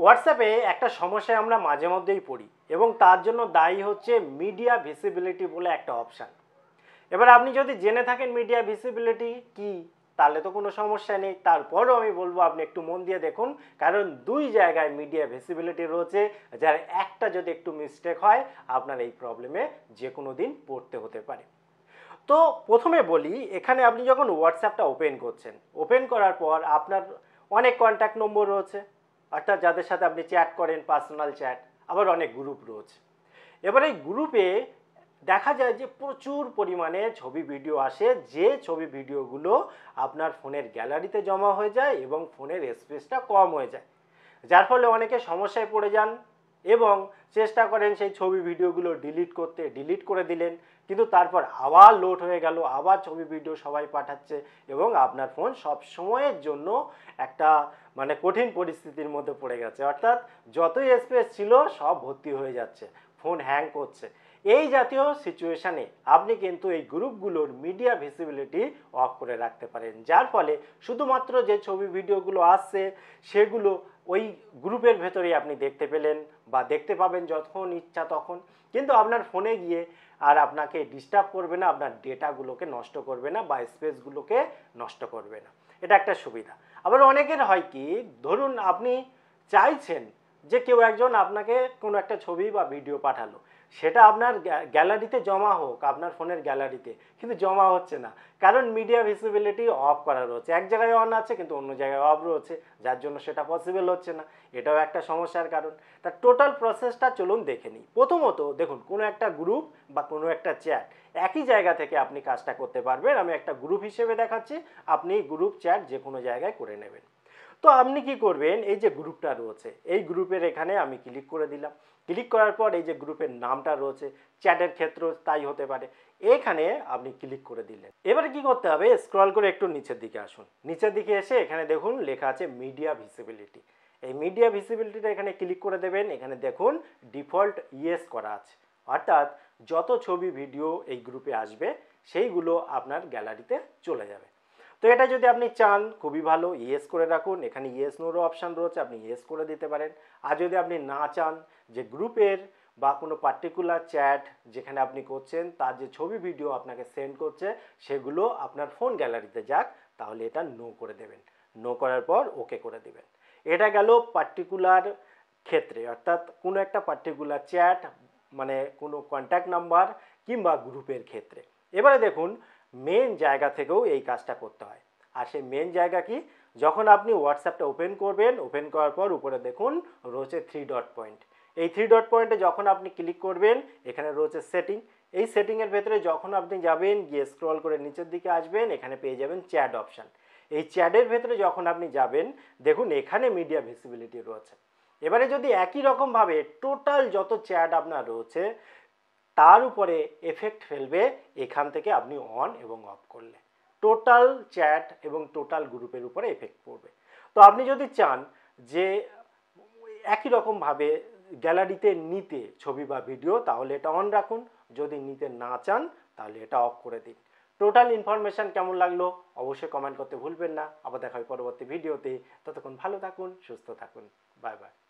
হোয়াটসঅ্যাপে একটা সমস্যায় আমরা মাঝে মধ্যেই পড়ি এবং তার জন্য দায়ী হচ্ছে মিডিয়া ভিসিবিলিটি বলে একটা অপশান এবার আপনি যদি জেনে থাকেন মিডিয়া ভিসিবিলিটি কি তাহলে তো কোনো সমস্যা নেই তারপরও আমি বলবো আপনি একটু মন দিয়ে দেখুন কারণ দুই জায়গায় মিডিয়া ভিসিবিলিটি রয়েছে যার একটা যদি একটু মিস্টেক হয় আপনার এই প্রবলেমে যে কোনো দিন পড়তে হতে পারে তো প্রথমে বলি এখানে আপনি যখন হোয়াটসঅ্যাপটা ওপেন করছেন ওপেন করার পর আপনার অনেক কন্ট্যাক্ট নম্বর রয়েছে অর্থাৎ যাদের সাথে আপনি চ্যাট করেন পার্সোনাল চ্যাট আবার অনেক গ্রুপ রয়েছে এবার এই গ্রুপে দেখা যায় যে প্রচুর পরিমাণে ছবি ভিডিও আসে যে ছবি ভিডিওগুলো আপনার ফোনের গ্যালারিতে জমা হয়ে যায় এবং ফোনের স্পেসটা কম হয়ে যায় যার ফলে অনেকে সমস্যায় পড়ে যান এবং চেষ্টা করেন সেই ছবি ভিডিওগুলো ডিলিট করতে ডিলিট করে দিলেন কিন্তু তারপর আবার লোড হয়ে গেল আবার ছবি ভিডিও সবাই পাঠাচ্ছে এবং আপনার ফোন সব সময়ের জন্য একটা মানে কঠিন পরিস্থিতির মধ্যে পড়ে গেছে অর্থাৎ যতই স্পেস ছিল সব ভর্তি হয়ে যাচ্ছে ফোন হ্যাং করছে এই জাতীয় সিচুয়েশানে আপনি কিন্তু এই গ্রুপগুলোর মিডিয়া ভিসিবিলিটি অফ করে রাখতে পারেন যার ফলে শুধুমাত্র যে ছবি ভিডিওগুলো আসছে সেগুলো ওই গ্রুপের ভেতরেই আপনি দেখতে পেলেন বা দেখতে পাবেন যখন ইচ্ছা তখন কিন্তু আপনার ফোনে গিয়ে আর আপনাকে ডিস্টার্ব করবে না আপনার ডেটাগুলোকে নষ্ট করবে না বা স্পেসগুলোকে নষ্ট করবে না এটা একটা সুবিধা আবার অনেকের হয় কি ধরুন আপনি চাইছেন যে কেউ একজন আপনাকে কোনো একটা ছবি বা ভিডিও পাঠালো সেটা আপনার গ্যালারিতে জমা হোক আপনার ফোনের গ্যালারিতে কিন্তু জমা হচ্ছে না কারণ মিডিয়া ভিজিবিলিটি অফ করা রয়েছে এক জায়গায় অন আছে কিন্তু অন্য জায়গায় অফ রয়েছে যার জন্য সেটা পসিবল হচ্ছে না এটাও একটা সমস্যার কারণ তার টোটাল প্রসেসটা চলুন দেখে নিই প্রথমত দেখুন কোনো একটা গ্রুপ বা কোনো একটা চ্যাট একই জায়গা থেকে আপনি কাজটা করতে পারবেন আমি একটা গ্রুপ হিসেবে দেখাচ্ছি আপনি গ্রুপ চ্যাট যে কোনো জায়গায় করে নেবেন তো আপনি কি করবেন এই যে গ্রুপটা রয়েছে এই গ্রুপের এখানে আমি ক্লিক করে দিলাম ক্লিক করার পর এই যে গ্রুপের নামটা রয়েছে চ্যাটের ক্ষেত্র তাই হতে পারে এখানে আপনি ক্লিক করে দিলেন এবারে কি করতে হবে স্ক্রল করে একটু নিচের দিকে আসুন নিচের দিকে এসে এখানে দেখুন লেখা আছে মিডিয়া ভিসিবিলিটি এই মিডিয়া ভিসিবিলিটিটা এখানে ক্লিক করে দেবেন এখানে দেখুন ডিফল্ট ইয়েস করা আছে অর্থাৎ যত ছবি ভিডিও এই গ্রুপে আসবে সেইগুলো আপনার গ্যালারিতে চলে যাবে তো এটা যদি আপনি চান খুবই ভালো ইয়েস করে রাখুন এখানে ইয়েস নোরও অপশান রয়েছে আপনি ইয়েস করে দিতে পারেন আর যদি আপনি না চান যে গ্রুপের বা কোনো পার্টিকুলার চ্যাট যেখানে আপনি করছেন তার যে ছবি ভিডিও আপনাকে সেন্ড করছে সেগুলো আপনার ফোন গ্যালারিতে যাক তাহলে এটা নো করে দেবেন নো করার পর ওকে করে দেবেন এটা গেল পার্টিকুলার ক্ষেত্রে অর্থাৎ কোনো একটা পার্টিকুলার চ্যাট মানে কোনো কন্ট্যাক্ট নাম্বার কিংবা গ্রুপের ক্ষেত্রে এবারে দেখুন মেন জায়গা থেকেও এই কাজটা করতে হয় আর সেই মেন জায়গা কি যখন আপনি হোয়াটসঅ্যাপটা ওপেন করবেন ওপেন করার পর উপরে দেখুন রয়েছে থ্রি ডট পয়েন্ট এই থ্রি ডট পয়েন্টে যখন আপনি ক্লিক করবেন এখানে রয়েছে সেটিং এই সেটিংয়ের ভেতরে যখন আপনি যাবেন গিয়ে স্ক্রল করে নিচের দিকে আসবেন এখানে পেয়ে যাবেন চ্যাট অপশান এই চ্যাটের ভেতরে যখন আপনি যাবেন দেখুন এখানে মিডিয়া ভিসিবিলিটি রয়েছে এবারে যদি একই রকমভাবে টোটাল যত চ্যাট আপনার রয়েছে তার উপরে এফেক্ট ফেলবে এখান থেকে আপনি অন এবং অফ করলে টোটাল চ্যাট এবং টোটাল গ্রুপের উপরে এফেক্ট পড়বে তো আপনি যদি চান যে একই রকমভাবে গ্যালারিতে নিতে ছবি বা ভিডিও তাহলে এটা অন রাখুন যদি নিতে না চান তাহলে এটা অফ করে দিন টোটাল ইনফরমেশান কেমন লাগলো অবশ্যই কমেন্ট করতে ভুলবেন না আবার দেখা হয় পরবর্তী ভিডিওতে ততক্ষণ ভালো থাকুন সুস্থ থাকুন বাই বাই